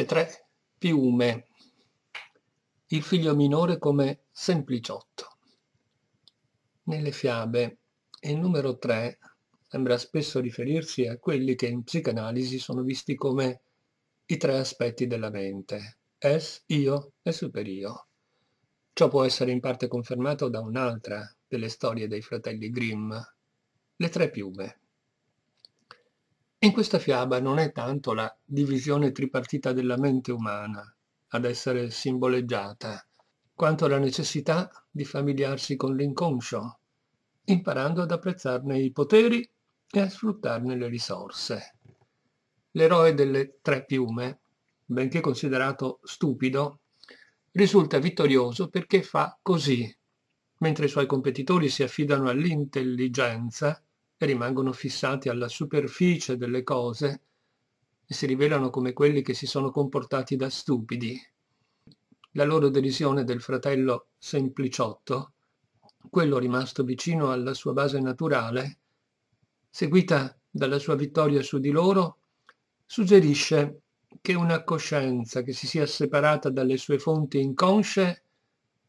le tre piume, il figlio minore come sempliciotto. Nelle fiabe il numero tre sembra spesso riferirsi a quelli che in psicanalisi sono visti come i tre aspetti della mente, es, io e superio. Ciò può essere in parte confermato da un'altra delle storie dei fratelli Grimm, le tre piume in questa fiaba non è tanto la divisione tripartita della mente umana ad essere simboleggiata, quanto la necessità di familiarsi con l'inconscio, imparando ad apprezzarne i poteri e a sfruttarne le risorse. L'eroe delle tre piume, benché considerato stupido, risulta vittorioso perché fa così, mentre i suoi competitori si affidano all'intelligenza rimangono fissati alla superficie delle cose e si rivelano come quelli che si sono comportati da stupidi. La loro derisione del fratello sempliciotto, quello rimasto vicino alla sua base naturale, seguita dalla sua vittoria su di loro, suggerisce che una coscienza che si sia separata dalle sue fonti inconsce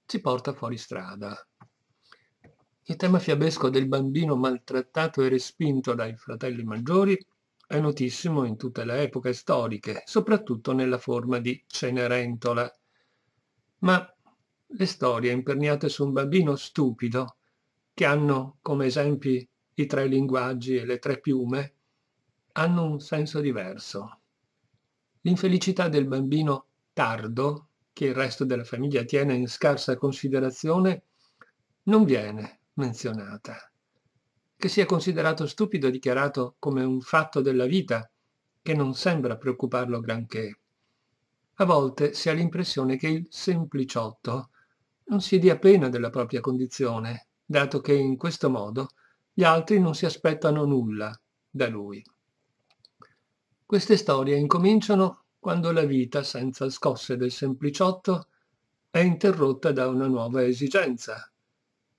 ci porta fuori strada. Il tema fiabesco del bambino maltrattato e respinto dai fratelli maggiori è notissimo in tutte le epoche storiche, soprattutto nella forma di Cenerentola. Ma le storie imperniate su un bambino stupido, che hanno come esempi i tre linguaggi e le tre piume, hanno un senso diverso. L'infelicità del bambino tardo, che il resto della famiglia tiene in scarsa considerazione, non viene menzionata, che sia considerato stupido dichiarato come un fatto della vita che non sembra preoccuparlo granché. A volte si ha l'impressione che il sempliciotto non si dia pena della propria condizione, dato che in questo modo gli altri non si aspettano nulla da lui. Queste storie incominciano quando la vita senza scosse del sempliciotto è interrotta da una nuova esigenza,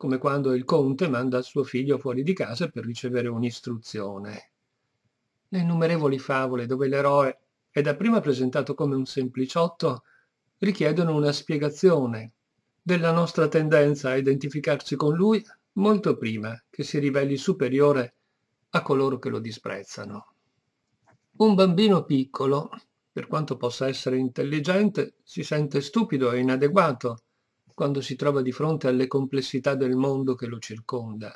come quando il conte manda suo figlio fuori di casa per ricevere un'istruzione. Le innumerevoli favole dove l'eroe è dapprima presentato come un sempliciotto richiedono una spiegazione della nostra tendenza a identificarci con lui molto prima che si riveli superiore a coloro che lo disprezzano. Un bambino piccolo, per quanto possa essere intelligente, si sente stupido e inadeguato quando si trova di fronte alle complessità del mondo che lo circonda.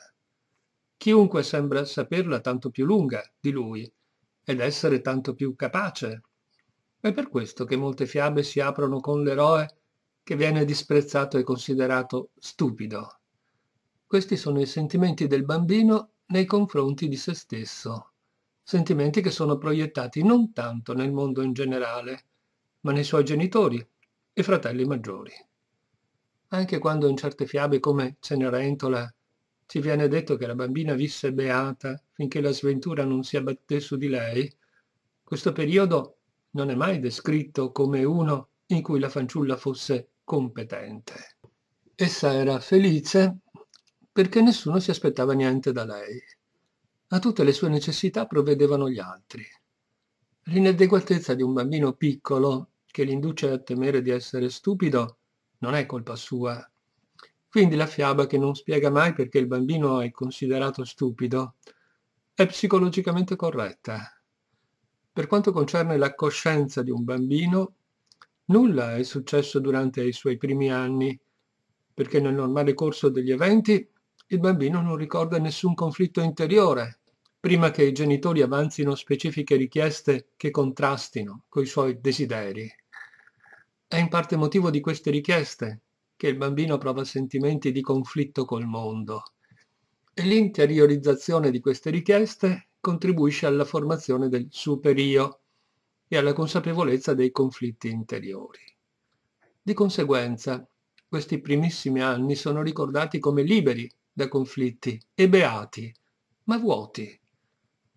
Chiunque sembra saperla tanto più lunga di lui ed essere tanto più capace. È per questo che molte fiabe si aprono con l'eroe che viene disprezzato e considerato stupido. Questi sono i sentimenti del bambino nei confronti di se stesso, sentimenti che sono proiettati non tanto nel mondo in generale, ma nei suoi genitori e fratelli maggiori anche quando in certe fiabe come Cenerentola ci viene detto che la bambina visse beata finché la sventura non si abbatté su di lei, questo periodo non è mai descritto come uno in cui la fanciulla fosse competente. Essa era felice perché nessuno si aspettava niente da lei. A tutte le sue necessità provvedevano gli altri. L'inadeguatezza di un bambino piccolo, che l'induce a temere di essere stupido, non è colpa sua. Quindi la fiaba che non spiega mai perché il bambino è considerato stupido è psicologicamente corretta. Per quanto concerne la coscienza di un bambino, nulla è successo durante i suoi primi anni, perché nel normale corso degli eventi il bambino non ricorda nessun conflitto interiore, prima che i genitori avanzino specifiche richieste che contrastino coi suoi desideri. È in parte motivo di queste richieste che il bambino prova sentimenti di conflitto col mondo e l'interiorizzazione di queste richieste contribuisce alla formazione del superio e alla consapevolezza dei conflitti interiori. Di conseguenza, questi primissimi anni sono ricordati come liberi da conflitti e beati, ma vuoti.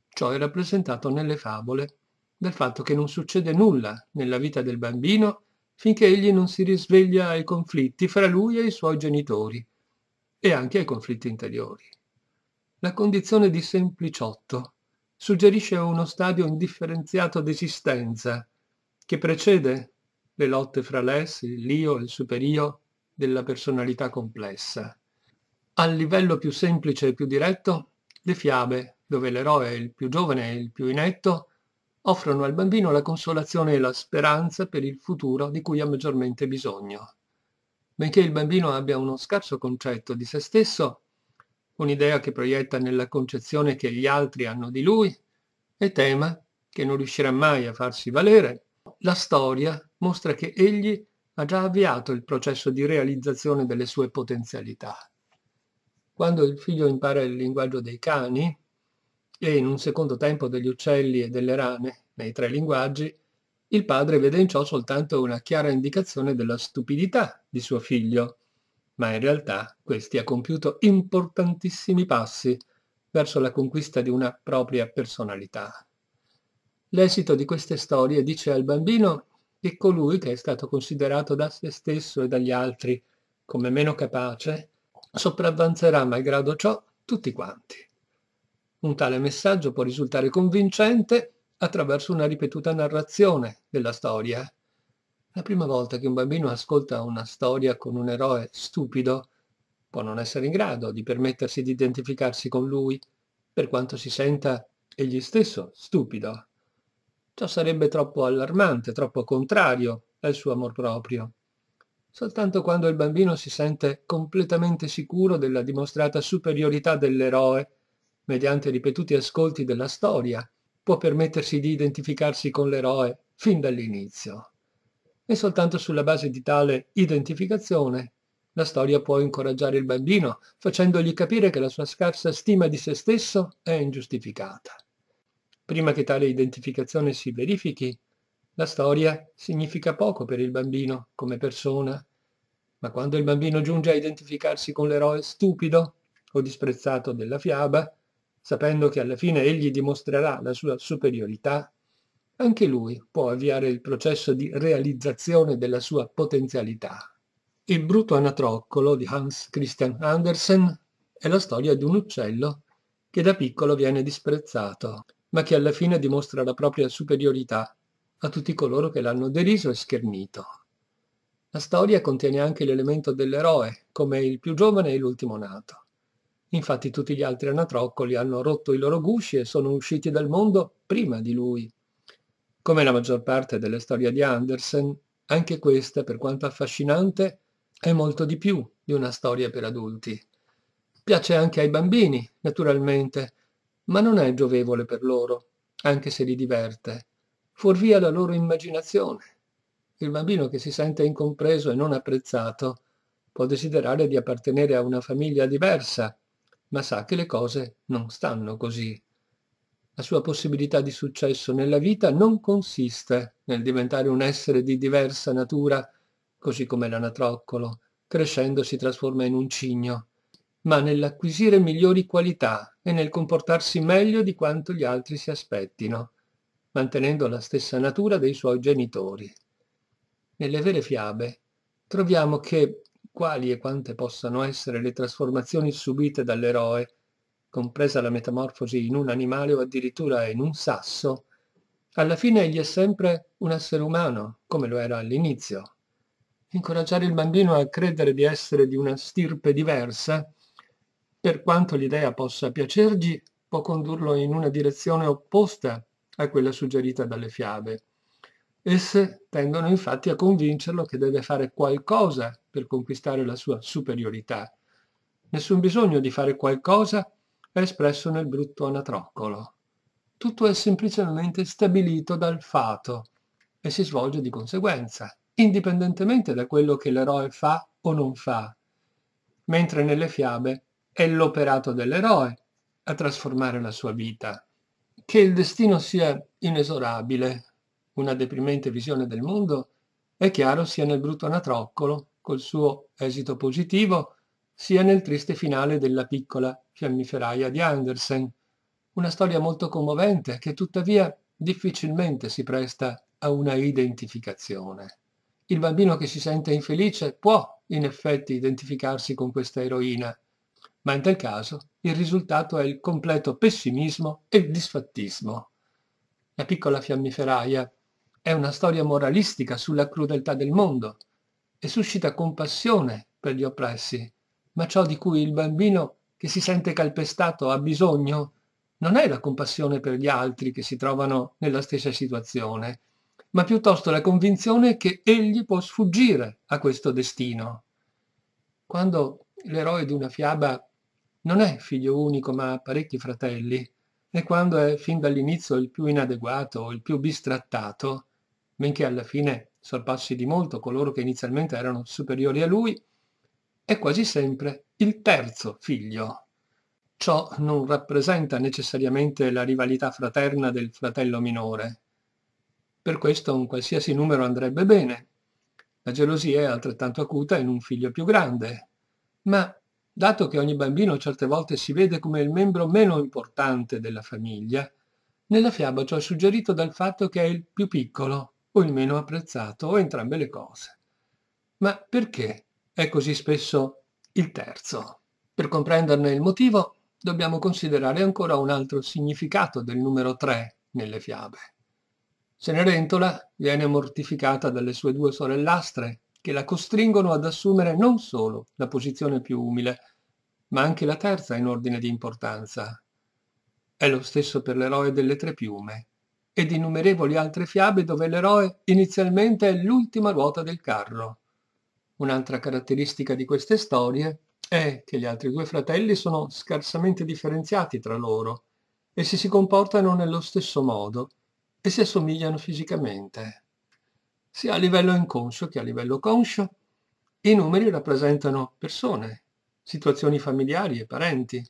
Ciò è rappresentato nelle favole dal fatto che non succede nulla nella vita del bambino finché egli non si risveglia ai conflitti fra lui e i suoi genitori e anche ai conflitti interiori. La condizione di sempliciotto suggerisce uno stadio indifferenziato d'esistenza che precede le lotte fra l'es, l'io e il superio della personalità complessa. Al livello più semplice e più diretto, le fiabe, dove l'eroe è il più giovane e il più inetto, offrono al bambino la consolazione e la speranza per il futuro di cui ha maggiormente bisogno. Benché il bambino abbia uno scarso concetto di se stesso, un'idea che proietta nella concezione che gli altri hanno di lui, e tema che non riuscirà mai a farsi valere, la storia mostra che egli ha già avviato il processo di realizzazione delle sue potenzialità. Quando il figlio impara il linguaggio dei cani, e in un secondo tempo degli uccelli e delle rane, nei tre linguaggi, il padre vede in ciò soltanto una chiara indicazione della stupidità di suo figlio, ma in realtà questi ha compiuto importantissimi passi verso la conquista di una propria personalità. L'esito di queste storie dice al bambino che colui che è stato considerato da se stesso e dagli altri come meno capace, sopravvanzerà malgrado ciò tutti quanti. Un tale messaggio può risultare convincente attraverso una ripetuta narrazione della storia. La prima volta che un bambino ascolta una storia con un eroe stupido può non essere in grado di permettersi di identificarsi con lui, per quanto si senta egli stesso stupido. Ciò sarebbe troppo allarmante, troppo contrario al suo amor proprio. Soltanto quando il bambino si sente completamente sicuro della dimostrata superiorità dell'eroe mediante ripetuti ascolti della storia, può permettersi di identificarsi con l'eroe fin dall'inizio. E soltanto sulla base di tale identificazione la storia può incoraggiare il bambino, facendogli capire che la sua scarsa stima di se stesso è ingiustificata. Prima che tale identificazione si verifichi, la storia significa poco per il bambino come persona, ma quando il bambino giunge a identificarsi con l'eroe stupido o disprezzato della fiaba, sapendo che alla fine egli dimostrerà la sua superiorità, anche lui può avviare il processo di realizzazione della sua potenzialità. Il brutto anatroccolo di Hans Christian Andersen è la storia di un uccello che da piccolo viene disprezzato, ma che alla fine dimostra la propria superiorità a tutti coloro che l'hanno deriso e schernito. La storia contiene anche l'elemento dell'eroe, come il più giovane e l'ultimo nato. Infatti tutti gli altri anatroccoli hanno rotto i loro gusci e sono usciti dal mondo prima di lui. Come la maggior parte delle storie di Andersen, anche questa, per quanto affascinante, è molto di più di una storia per adulti. Piace anche ai bambini, naturalmente, ma non è giovevole per loro, anche se li diverte. Fuorvia la loro immaginazione. Il bambino che si sente incompreso e non apprezzato può desiderare di appartenere a una famiglia diversa, ma sa che le cose non stanno così. La sua possibilità di successo nella vita non consiste nel diventare un essere di diversa natura, così come l'anatroccolo, crescendo si trasforma in un cigno, ma nell'acquisire migliori qualità e nel comportarsi meglio di quanto gli altri si aspettino, mantenendo la stessa natura dei suoi genitori. Nelle vere fiabe troviamo che quali e quante possano essere le trasformazioni subite dall'eroe, compresa la metamorfosi in un animale o addirittura in un sasso, alla fine egli è sempre un essere umano, come lo era all'inizio. Incoraggiare il bambino a credere di essere di una stirpe diversa, per quanto l'idea possa piacergli, può condurlo in una direzione opposta a quella suggerita dalle fiabe. Esse tendono infatti a convincerlo che deve fare qualcosa per conquistare la sua superiorità. Nessun bisogno di fare qualcosa è espresso nel brutto anatroccolo. Tutto è semplicemente stabilito dal fato e si svolge di conseguenza, indipendentemente da quello che l'eroe fa o non fa. Mentre nelle fiabe è l'operato dell'eroe a trasformare la sua vita. Che il destino sia inesorabile una deprimente visione del mondo, è chiaro sia nel brutto anatroccolo, col suo esito positivo, sia nel triste finale della piccola fiammiferaia di Andersen. Una storia molto commovente che tuttavia difficilmente si presta a una identificazione. Il bambino che si sente infelice può, in effetti, identificarsi con questa eroina, ma in tal caso il risultato è il completo pessimismo e il disfattismo. La piccola fiammiferaia è una storia moralistica sulla crudeltà del mondo e suscita compassione per gli oppressi, ma ciò di cui il bambino che si sente calpestato ha bisogno non è la compassione per gli altri che si trovano nella stessa situazione, ma piuttosto la convinzione che egli può sfuggire a questo destino. Quando l'eroe di una fiaba non è figlio unico ma ha parecchi fratelli, e quando è fin dall'inizio il più inadeguato, il più bistrattato, benché alla fine sorpassi di molto coloro che inizialmente erano superiori a lui, è quasi sempre il terzo figlio. Ciò non rappresenta necessariamente la rivalità fraterna del fratello minore. Per questo un qualsiasi numero andrebbe bene. La gelosia è altrettanto acuta in un figlio più grande. Ma, dato che ogni bambino certe volte si vede come il membro meno importante della famiglia, nella fiaba ciò è suggerito dal fatto che è il più piccolo o il meno apprezzato o entrambe le cose. Ma perché è così spesso il terzo? Per comprenderne il motivo dobbiamo considerare ancora un altro significato del numero 3 nelle fiabe. Cenerentola viene mortificata dalle sue due sorellastre che la costringono ad assumere non solo la posizione più umile, ma anche la terza in ordine di importanza. È lo stesso per l'eroe delle tre piume, ed innumerevoli altre fiabe dove l'eroe inizialmente è l'ultima ruota del carro. Un'altra caratteristica di queste storie è che gli altri due fratelli sono scarsamente differenziati tra loro, essi si comportano nello stesso modo e si assomigliano fisicamente. Sia a livello inconscio che a livello conscio, i numeri rappresentano persone, situazioni familiari e parenti.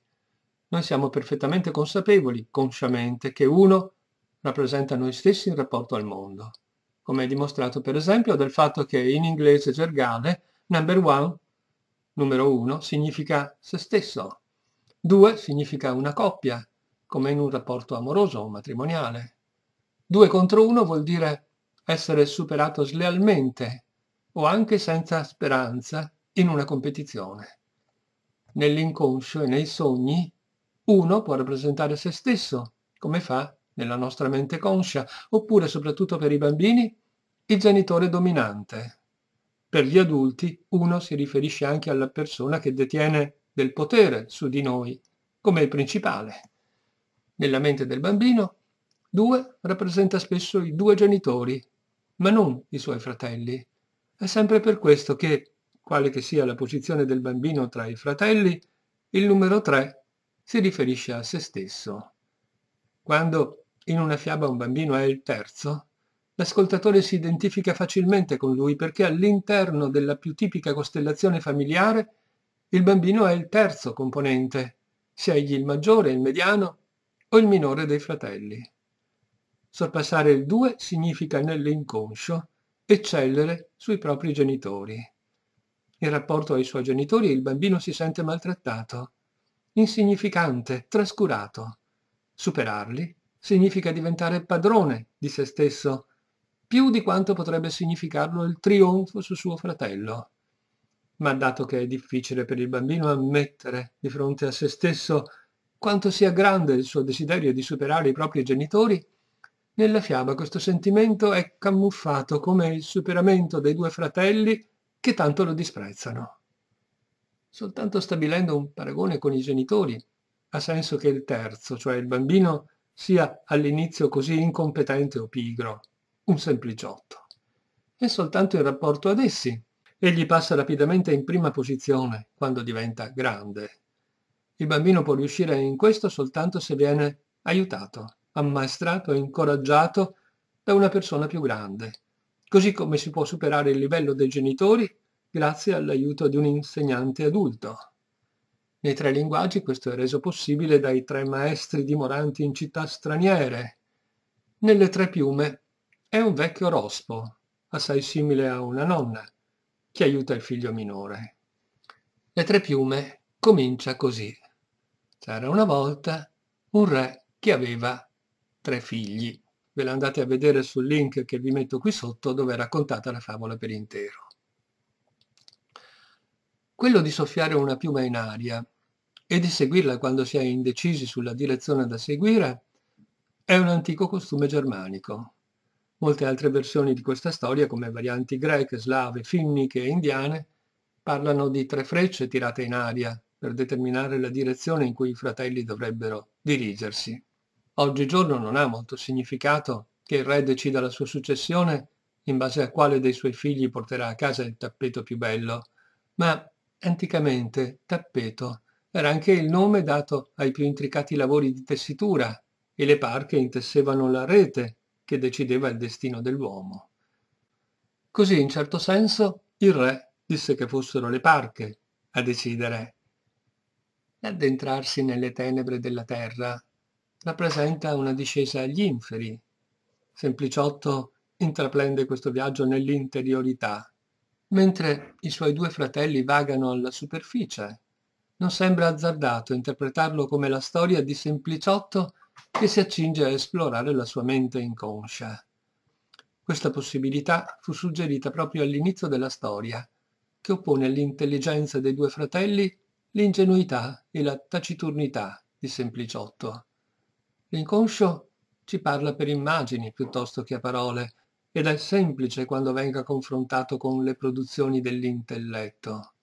Noi siamo perfettamente consapevoli, consciamente, che uno rappresenta noi stessi in rapporto al mondo, come è dimostrato per esempio dal fatto che in inglese gergale number one, numero uno, significa se stesso, due significa una coppia, come in un rapporto amoroso o matrimoniale. Due contro uno vuol dire essere superato slealmente o anche senza speranza in una competizione. Nell'inconscio e nei sogni uno può rappresentare se stesso, come fa nella nostra mente conscia, oppure soprattutto per i bambini, il genitore dominante. Per gli adulti uno si riferisce anche alla persona che detiene del potere su di noi, come il principale. Nella mente del bambino, due rappresenta spesso i due genitori, ma non i suoi fratelli. È sempre per questo che, quale che sia la posizione del bambino tra i fratelli, il numero tre si riferisce a se stesso. Quando in una fiaba un bambino è il terzo, l'ascoltatore si identifica facilmente con lui perché all'interno della più tipica costellazione familiare il bambino è il terzo componente, sia egli il maggiore, il mediano o il minore dei fratelli. Sorpassare il due significa nell'inconscio eccellere sui propri genitori. In rapporto ai suoi genitori il bambino si sente maltrattato, insignificante, trascurato. Superarli significa diventare padrone di se stesso, più di quanto potrebbe significarlo il trionfo su suo fratello. Ma dato che è difficile per il bambino ammettere di fronte a se stesso quanto sia grande il suo desiderio di superare i propri genitori, nella fiaba questo sentimento è camuffato come il superamento dei due fratelli che tanto lo disprezzano. Soltanto stabilendo un paragone con i genitori ha senso che il terzo, cioè il bambino, sia all'inizio così incompetente o pigro, un sempliciotto. È soltanto in rapporto ad essi. Egli passa rapidamente in prima posizione quando diventa grande. Il bambino può riuscire in questo soltanto se viene aiutato, ammaestrato e incoraggiato da una persona più grande, così come si può superare il livello dei genitori grazie all'aiuto di un insegnante adulto. Nei tre linguaggi questo è reso possibile dai tre maestri dimoranti in città straniere. Nelle tre piume è un vecchio rospo, assai simile a una nonna, che aiuta il figlio minore. Le tre piume comincia così. C'era una volta un re che aveva tre figli. Ve la andate a vedere sul link che vi metto qui sotto dove è raccontata la favola per intero quello di soffiare una piuma in aria e di seguirla quando si è indecisi sulla direzione da seguire è un antico costume germanico. Molte altre versioni di questa storia, come varianti greche, slave, finniche e indiane, parlano di tre frecce tirate in aria per determinare la direzione in cui i fratelli dovrebbero dirigersi. Oggigiorno non ha molto significato che il re decida la sua successione in base a quale dei suoi figli porterà a casa il tappeto più bello, ma Anticamente tappeto era anche il nome dato ai più intricati lavori di tessitura e le parche intessevano la rete che decideva il destino dell'uomo. Così, in certo senso, il re disse che fossero le parche a decidere. L'addentrarsi nelle tenebre della terra rappresenta una discesa agli inferi. Sempliciotto intraprende questo viaggio nell'interiorità Mentre i suoi due fratelli vagano alla superficie, non sembra azzardato interpretarlo come la storia di Sempliciotto che si accinge a esplorare la sua mente inconscia. Questa possibilità fu suggerita proprio all'inizio della storia, che oppone all'intelligenza dei due fratelli l'ingenuità e la taciturnità di Sempliciotto. L'inconscio ci parla per immagini piuttosto che a parole, ed è semplice quando venga confrontato con le produzioni dell'intelletto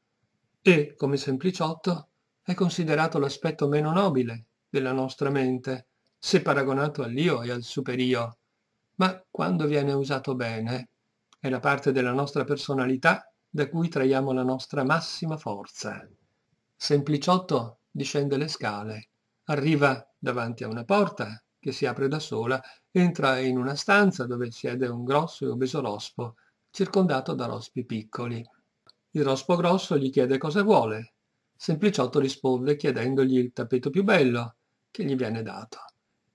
e, come sempliciotto, è considerato l'aspetto meno nobile della nostra mente, se paragonato all'io e al superio, ma quando viene usato bene, è la parte della nostra personalità da cui traiamo la nostra massima forza. Sempliciotto discende le scale, arriva davanti a una porta che si apre da sola Entra in una stanza dove siede un grosso e obeso rospo, circondato da rospi piccoli. Il rospo grosso gli chiede cosa vuole. Sempliciotto risponde chiedendogli il tappeto più bello, che gli viene dato.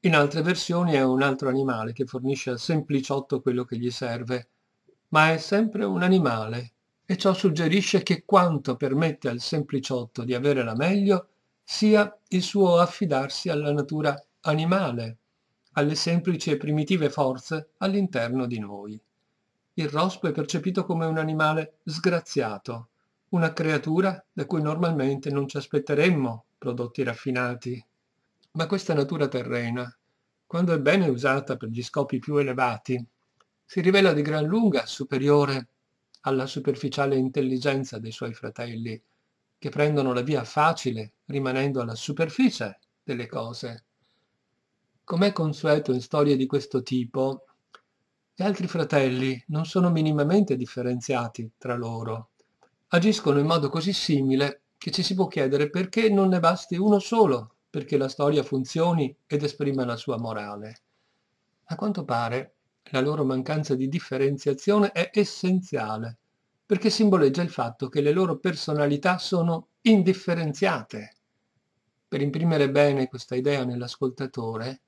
In altre versioni è un altro animale che fornisce a Sempliciotto quello che gli serve, ma è sempre un animale, e ciò suggerisce che quanto permette al Sempliciotto di avere la meglio sia il suo affidarsi alla natura animale alle semplici e primitive forze all'interno di noi. Il rospo è percepito come un animale sgraziato, una creatura da cui normalmente non ci aspetteremmo prodotti raffinati. Ma questa natura terrena, quando è bene usata per gli scopi più elevati, si rivela di gran lunga superiore alla superficiale intelligenza dei suoi fratelli, che prendono la via facile rimanendo alla superficie delle cose Com'è consueto in storie di questo tipo, gli altri fratelli non sono minimamente differenziati tra loro. Agiscono in modo così simile che ci si può chiedere perché non ne basti uno solo perché la storia funzioni ed esprima la sua morale. A quanto pare, la loro mancanza di differenziazione è essenziale, perché simboleggia il fatto che le loro personalità sono indifferenziate. Per imprimere bene questa idea nell'ascoltatore,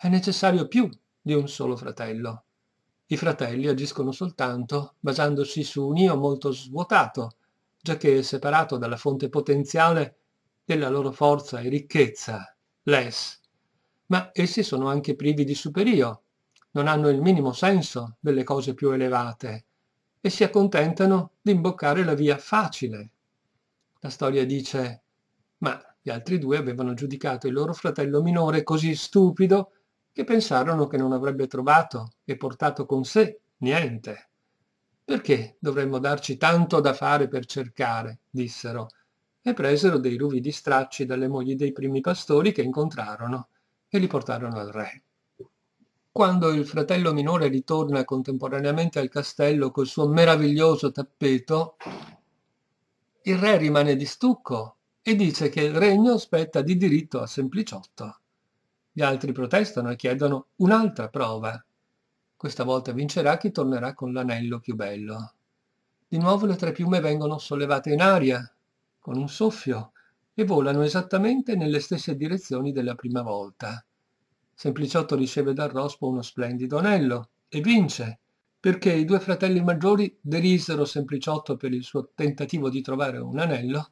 è necessario più di un solo fratello. I fratelli agiscono soltanto basandosi su un io molto svuotato, giacché separato dalla fonte potenziale della loro forza e ricchezza, l'es. Ma essi sono anche privi di superio, non hanno il minimo senso delle cose più elevate e si accontentano di imboccare la via facile. La storia dice, ma gli altri due avevano giudicato il loro fratello minore così stupido che pensarono che non avrebbe trovato e portato con sé niente. Perché dovremmo darci tanto da fare per cercare? dissero, e presero dei ruvidi stracci dalle mogli dei primi pastori che incontrarono e li portarono al re. Quando il fratello minore ritorna contemporaneamente al castello col suo meraviglioso tappeto, il re rimane di stucco e dice che il regno spetta di diritto a Sempliciotto. Gli altri protestano e chiedono un'altra prova. Questa volta vincerà chi tornerà con l'anello più bello. Di nuovo le tre piume vengono sollevate in aria, con un soffio, e volano esattamente nelle stesse direzioni della prima volta. Sempliciotto riceve dal rospo uno splendido anello e vince, perché i due fratelli maggiori derisero Sempliciotto per il suo tentativo di trovare un anello,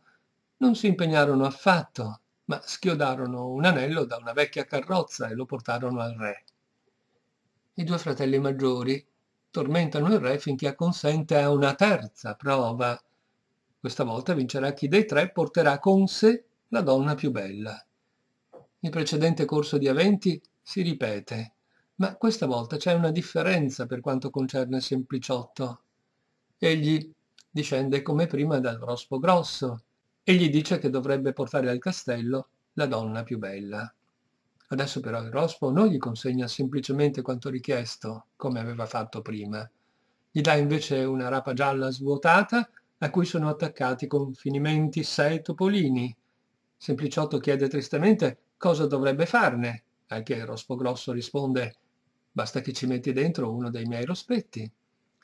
non si impegnarono affatto ma schiodarono un anello da una vecchia carrozza e lo portarono al re. I due fratelli maggiori tormentano il re finché acconsente a una terza prova. Questa volta vincerà chi dei tre porterà con sé la donna più bella. Il precedente corso di eventi si ripete, ma questa volta c'è una differenza per quanto concerne Sempliciotto. Egli discende come prima dal rospo grosso, e gli dice che dovrebbe portare al castello la donna più bella. Adesso però il rospo non gli consegna semplicemente quanto richiesto, come aveva fatto prima. Gli dà invece una rapa gialla svuotata a cui sono attaccati con finimenti sei topolini. Sempliciotto chiede tristemente cosa dovrebbe farne, al che il rospo grosso risponde basta che ci metti dentro uno dei miei rospetti.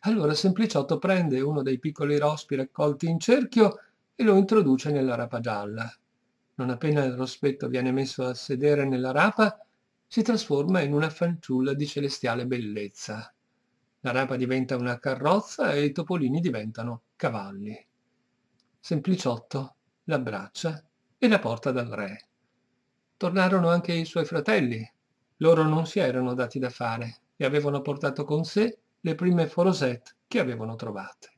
Allora Sempliciotto prende uno dei piccoli rospi raccolti in cerchio e lo introduce nella rapa gialla. Non appena il rospetto viene messo a sedere nella rapa, si trasforma in una fanciulla di celestiale bellezza. La rapa diventa una carrozza e i topolini diventano cavalli. Sempliciotto l'abbraccia e la porta dal re. Tornarono anche i suoi fratelli. Loro non si erano dati da fare e avevano portato con sé le prime forosette che avevano trovate.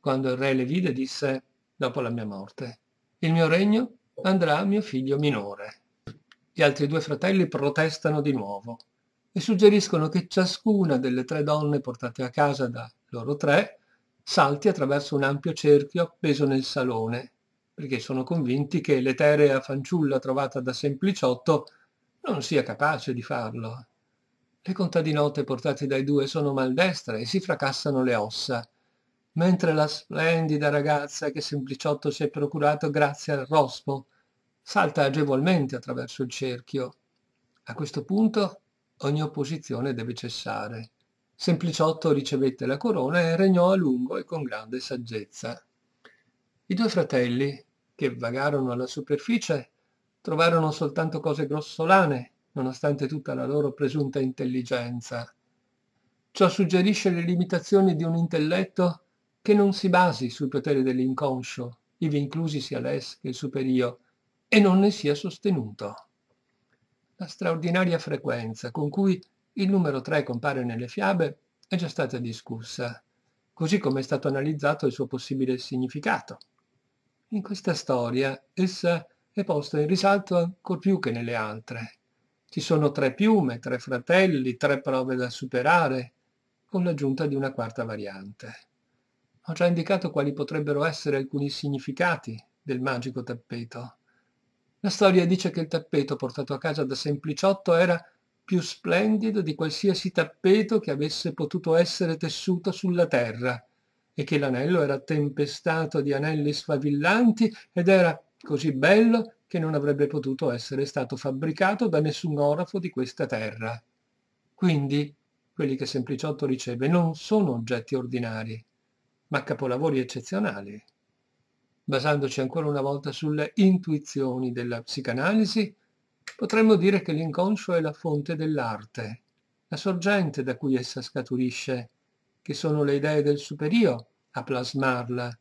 Quando il re le vide disse dopo la mia morte. Il mio regno andrà a mio figlio minore. Gli altri due fratelli protestano di nuovo e suggeriscono che ciascuna delle tre donne portate a casa da loro tre salti attraverso un ampio cerchio appeso nel salone, perché sono convinti che l'eterea fanciulla trovata da Sempliciotto non sia capace di farlo. Le contadinote portate dai due sono maldestre e si fracassano le ossa, mentre la splendida ragazza che Sempliciotto si è procurato grazie al rospo salta agevolmente attraverso il cerchio. A questo punto ogni opposizione deve cessare. Sempliciotto ricevette la corona e regnò a lungo e con grande saggezza. I due fratelli, che vagarono alla superficie, trovarono soltanto cose grossolane, nonostante tutta la loro presunta intelligenza. Ciò suggerisce le limitazioni di un intelletto che non si basi sui poteri dell'inconscio, ivi inclusi sia l'es che il superio, e non ne sia sostenuto. La straordinaria frequenza con cui il numero 3 compare nelle fiabe è già stata discussa, così come è stato analizzato il suo possibile significato. In questa storia essa è posta in risalto ancor più che nelle altre. Ci sono tre piume, tre fratelli, tre prove da superare, con l'aggiunta di una quarta variante. Ho già indicato quali potrebbero essere alcuni significati del magico tappeto. La storia dice che il tappeto portato a casa da Sempliciotto era più splendido di qualsiasi tappeto che avesse potuto essere tessuto sulla terra e che l'anello era tempestato di anelli sfavillanti ed era così bello che non avrebbe potuto essere stato fabbricato da nessun orafo di questa terra. Quindi, quelli che Sempliciotto riceve non sono oggetti ordinari, ma capolavori eccezionali, basandoci ancora una volta sulle intuizioni della psicanalisi, potremmo dire che l'inconscio è la fonte dell'arte, la sorgente da cui essa scaturisce, che sono le idee del superio a plasmarla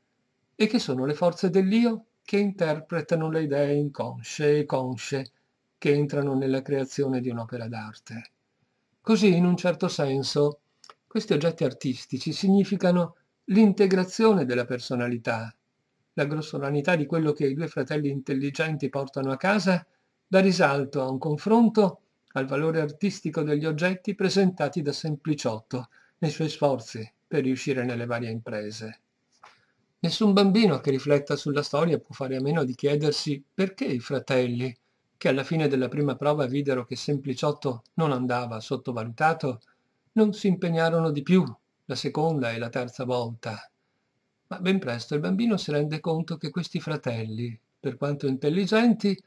e che sono le forze dell'io che interpretano le idee inconsce e consce che entrano nella creazione di un'opera d'arte. Così, in un certo senso, questi oggetti artistici significano l'integrazione della personalità, la grossolanità di quello che i due fratelli intelligenti portano a casa, dà risalto a un confronto al valore artistico degli oggetti presentati da Sempliciotto nei suoi sforzi per riuscire nelle varie imprese. Nessun bambino che rifletta sulla storia può fare a meno di chiedersi perché i fratelli, che alla fine della prima prova videro che Sempliciotto non andava sottovalutato, non si impegnarono di più la seconda e la terza volta, ma ben presto il bambino si rende conto che questi fratelli, per quanto intelligenti,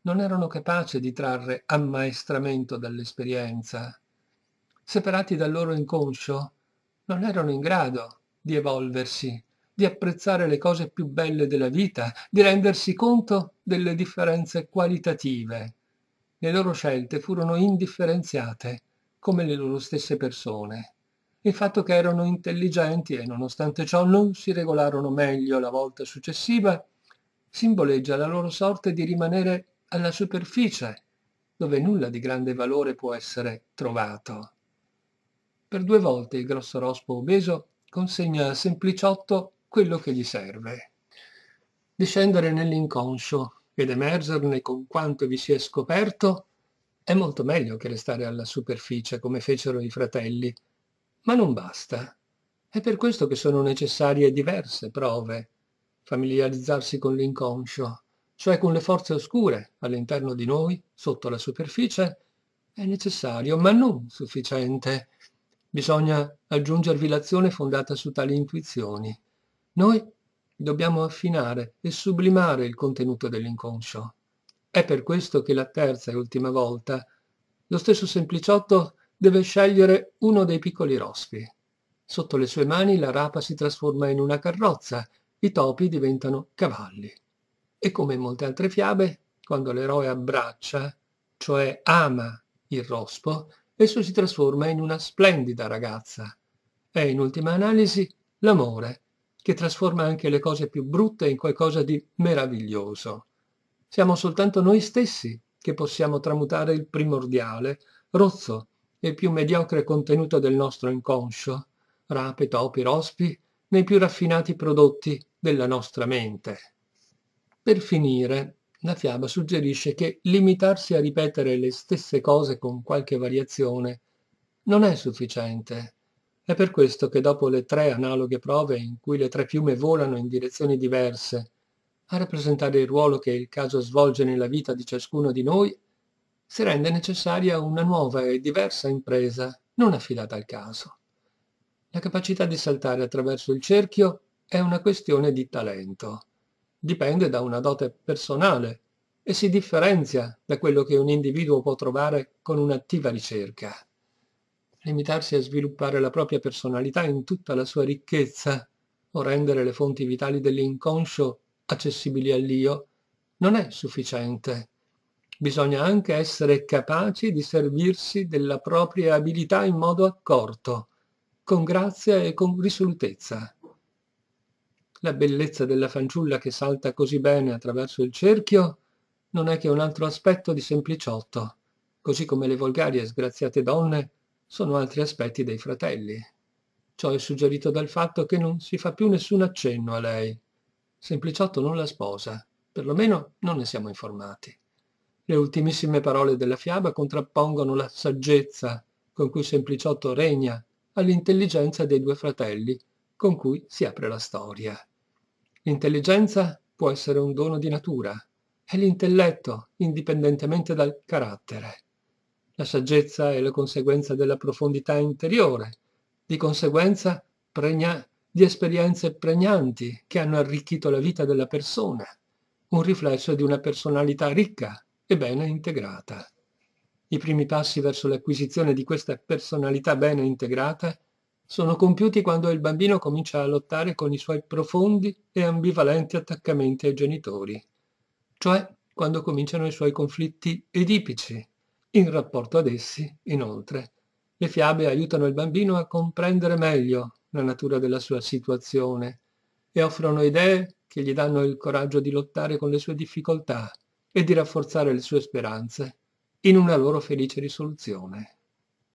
non erano capaci di trarre ammaestramento dall'esperienza. Separati dal loro inconscio, non erano in grado di evolversi, di apprezzare le cose più belle della vita, di rendersi conto delle differenze qualitative. Le loro scelte furono indifferenziate, come le loro stesse persone il fatto che erano intelligenti e nonostante ciò non si regolarono meglio la volta successiva, simboleggia la loro sorte di rimanere alla superficie, dove nulla di grande valore può essere trovato. Per due volte il grosso rospo obeso consegna a Sempliciotto quello che gli serve. Discendere nell'inconscio ed emergerne con quanto vi si è scoperto è molto meglio che restare alla superficie come fecero i fratelli, ma non basta. È per questo che sono necessarie diverse prove. Familiarizzarsi con l'inconscio, cioè con le forze oscure all'interno di noi, sotto la superficie, è necessario, ma non sufficiente. Bisogna aggiungervi l'azione fondata su tali intuizioni. Noi dobbiamo affinare e sublimare il contenuto dell'inconscio. È per questo che la terza e ultima volta lo stesso Sempliciotto deve scegliere uno dei piccoli rospi. Sotto le sue mani la rapa si trasforma in una carrozza, i topi diventano cavalli. E come in molte altre fiabe, quando l'eroe abbraccia, cioè ama il rospo, esso si trasforma in una splendida ragazza. È in ultima analisi l'amore, che trasforma anche le cose più brutte in qualcosa di meraviglioso. Siamo soltanto noi stessi che possiamo tramutare il primordiale, rozzo, nel più mediocre contenuto del nostro inconscio, rape, topi, rospi, nei più raffinati prodotti della nostra mente. Per finire, la fiaba suggerisce che limitarsi a ripetere le stesse cose con qualche variazione non è sufficiente. È per questo che dopo le tre analoghe prove in cui le tre piume volano in direzioni diverse, a rappresentare il ruolo che il caso svolge nella vita di ciascuno di noi si rende necessaria una nuova e diversa impresa non affidata al caso. La capacità di saltare attraverso il cerchio è una questione di talento. Dipende da una dote personale e si differenzia da quello che un individuo può trovare con un'attiva ricerca. Limitarsi a sviluppare la propria personalità in tutta la sua ricchezza o rendere le fonti vitali dell'inconscio accessibili all'io non è sufficiente bisogna anche essere capaci di servirsi della propria abilità in modo accorto, con grazia e con risolutezza. La bellezza della fanciulla che salta così bene attraverso il cerchio non è che un altro aspetto di sempliciotto, così come le volgari e sgraziate donne sono altri aspetti dei fratelli. Ciò è suggerito dal fatto che non si fa più nessun accenno a lei. Sempliciotto non la sposa, perlomeno non ne siamo informati. Le ultimissime parole della fiaba contrappongono la saggezza con cui Sempliciotto regna all'intelligenza dei due fratelli con cui si apre la storia. L'intelligenza può essere un dono di natura, è l'intelletto, indipendentemente dal carattere. La saggezza è la conseguenza della profondità interiore, di conseguenza pregna- di esperienze pregnanti che hanno arricchito la vita della persona, un riflesso di una personalità ricca, e bene integrata. I primi passi verso l'acquisizione di questa personalità bene integrata sono compiuti quando il bambino comincia a lottare con i suoi profondi e ambivalenti attaccamenti ai genitori, cioè quando cominciano i suoi conflitti edipici. In rapporto ad essi, inoltre, le fiabe aiutano il bambino a comprendere meglio la natura della sua situazione e offrono idee che gli danno il coraggio di lottare con le sue difficoltà e di rafforzare le sue speranze in una loro felice risoluzione.